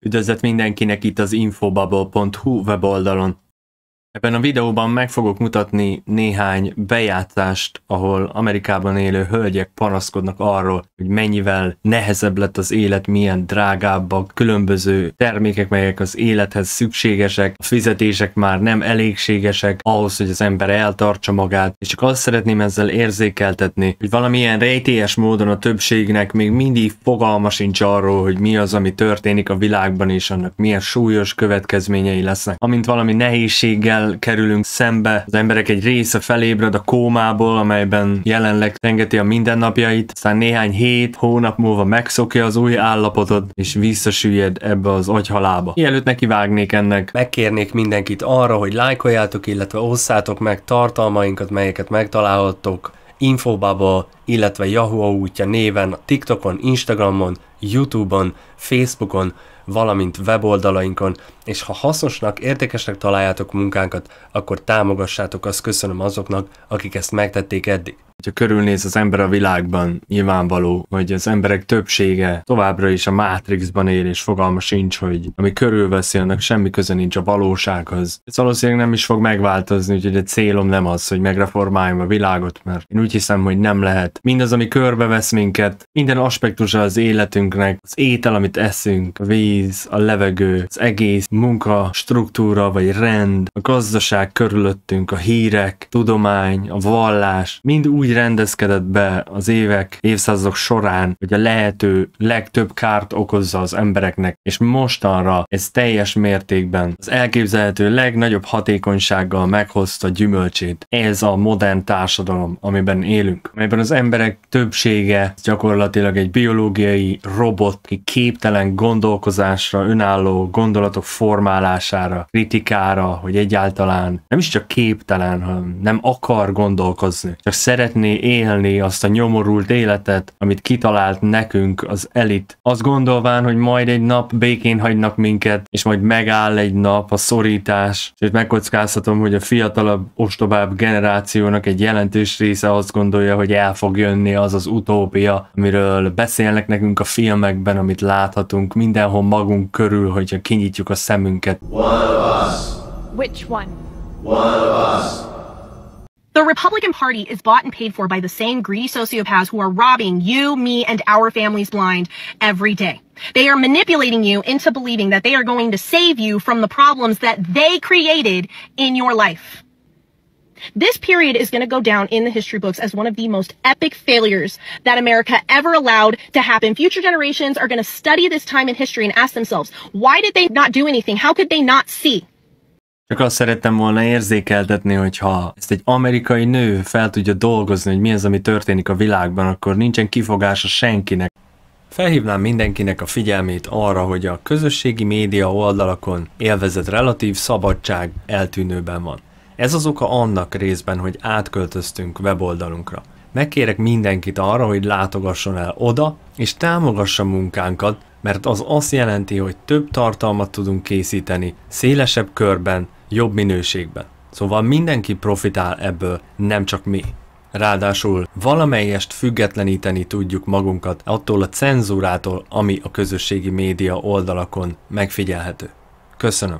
Üdvözlet mindenkinek itt az infobubble.hu weboldalon. Ebben a videóban meg fogok mutatni néhány bejátszást, ahol Amerikában élő hölgyek panaszkodnak arról, hogy mennyivel nehezebb lett az élet, milyen drágábbak, különböző termékek, melyek az élethez szükségesek, a fizetések már nem elégségesek ahhoz, hogy az ember eltartsa magát, és csak azt szeretném ezzel érzékeltetni, hogy valamilyen rejtélyes módon a többségnek még mindig fogalma sincs arról, hogy mi az, ami történik a világban, és annak milyen súlyos következményei lesznek, amint valami nehézséggel kerülünk szembe. Az emberek egy része felébred a kómából, amelyben jelenleg tengeti a mindennapjait, aztán néhány hét, hónap múlva megszokja az új állapotot, és visszasüllyed ebbe az agyhalába. Mielőtt neki vágnék ennek. Megkérnék mindenkit arra, hogy lájkoljátok, illetve osszátok meg tartalmainkat, melyeket megtalálhattok Infobubble, illetve Yahoo útja néven, TikTokon, Instagramon, Youtube-on, Facebookon, valamint weboldalainkon, és ha hasznosnak, értékesnek találjátok munkánkat, akkor támogassátok, azt köszönöm azoknak, akik ezt megtették eddig. Ha körülnéz az ember a világban, nyilvánvaló, hogy az emberek többsége továbbra is a Matrixban él, és fogalma sincs, hogy ami körülveszi, annak semmi köze nincs a valósághoz. Ez valószínűleg nem is fog megváltozni, úgyhogy a célom nem az, hogy megreformáljam a világot, mert én úgy hiszem, hogy nem lehet. Mindaz, ami körbevesz minket, minden aspektusa az életünknek, az étel, amit eszünk, a víz, a levegő, az egész munka, struktúra vagy rend, a gazdaság körülöttünk, a hírek, a tudomány, a vallás, mind úgy úgy rendezkedett be az évek, évszázadok során, hogy a lehető legtöbb kárt okozza az embereknek, és mostanra ez teljes mértékben az elképzelhető legnagyobb hatékonysággal meghozta gyümölcsét. Ez a modern társadalom, amiben élünk, amelyben az emberek többsége gyakorlatilag egy biológiai robot, aki képtelen gondolkozásra, önálló gondolatok formálására, kritikára, hogy egyáltalán nem is csak képtelen, hanem nem akar gondolkozni, csak szeretné szeretné élni azt a nyomorult életet, amit kitalált nekünk az elit. Azt gondolván, hogy majd egy nap békén hagynak minket, és majd megáll egy nap a szorítás, és megkockáztatom, hogy a fiatalabb, ostobább generációnak egy jelentős része azt gondolja, hogy el fog jönni az az utópia, amiről beszélnek nekünk a filmekben, amit láthatunk mindenhol magunk körül, hogyha kinyitjuk a szemünket. One of us. Which one? One of us. Republican Party is bought and paid for by the same greedy sociopaths who are robbing you, me, and our families blind every day. They are manipulating you into believing that they are going to save you from the problems that they created in your life. This period is going to go down in the history books as one of the most epic failures that America ever allowed to happen. Future generations are going to study this time in history and ask themselves, why did they not do anything? How could they not see? Csak azt szerettem volna érzékeltetni, hogyha ezt egy amerikai nő fel tudja dolgozni, hogy mi az, ami történik a világban, akkor nincsen kifogása senkinek. Felhívnám mindenkinek a figyelmét arra, hogy a közösségi média oldalakon élvezett relatív szabadság eltűnőben van. Ez az oka annak részben, hogy átköltöztünk weboldalunkra. Megkérek mindenkit arra, hogy látogasson el oda, és támogassa munkánkat, mert az azt jelenti, hogy több tartalmat tudunk készíteni, szélesebb körben, jobb minőségben. Szóval mindenki profitál ebből, nem csak mi. Ráadásul valamelyest függetleníteni tudjuk magunkat attól a cenzúrától, ami a közösségi média oldalakon megfigyelhető. Köszönöm.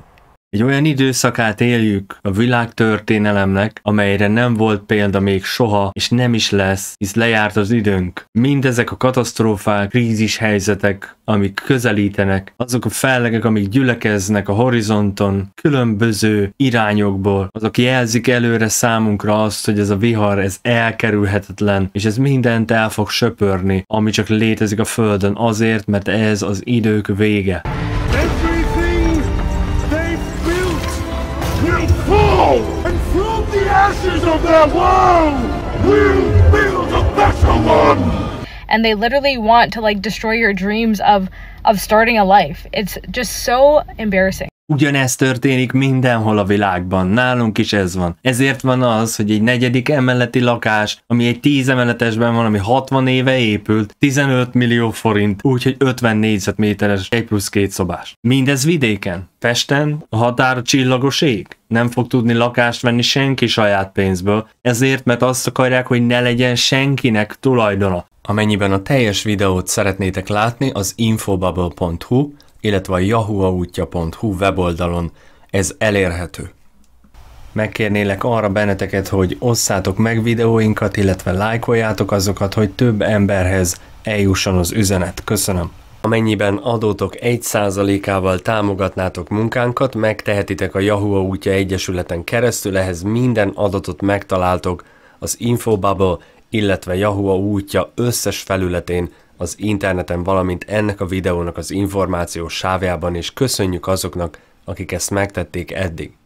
Egy olyan időszakát éljük a világtörténelemnek, amelyre nem volt példa még soha, és nem is lesz, hisz lejárt az időnk. Mindezek a katasztrófák, krízis helyzetek, amik közelítenek, azok a fellegek, amik gyülekeznek a horizonton, különböző irányokból, azok jelzik előre számunkra azt, hogy ez a vihar, ez elkerülhetetlen, és ez mindent el fog söpörni, ami csak létezik a Földön azért, mert ez az idők vége. And from the ashes of their world, we'll build a better one. And they literally want to like destroy your dreams of of starting a life. It's just so embarrassing. Ugyanez történik mindenhol a világban, nálunk is ez van. Ezért van az, hogy egy negyedik emeleti lakás, ami egy 10 emeletesben van, ami 60 éve épült, 15 millió forint, úgyhogy 50 négyzetméteres, egy plusz két szobás. Mindez vidéken. Pesten a határ csillagos ég. Nem fog tudni lakást venni senki saját pénzből, ezért, mert azt akarják, hogy ne legyen senkinek tulajdona. Amennyiben a teljes videót szeretnétek látni, az infobubble.hu, illetve a jahuaútja.hu weboldalon ez elérhető. Megkérnélek arra benneteket, hogy osszátok meg videóinkat, illetve lájkoljátok azokat, hogy több emberhez eljusson az üzenet. Köszönöm! Amennyiben adótok 1%-ával támogatnátok munkánkat, megtehetitek a Yahoo útja egyesületen keresztül, ehhez minden adatot megtaláltok az Infobubble, illetve Yahoo útja összes felületén az interneten, valamint ennek a videónak az információs sávjában, és köszönjük azoknak, akik ezt megtették eddig.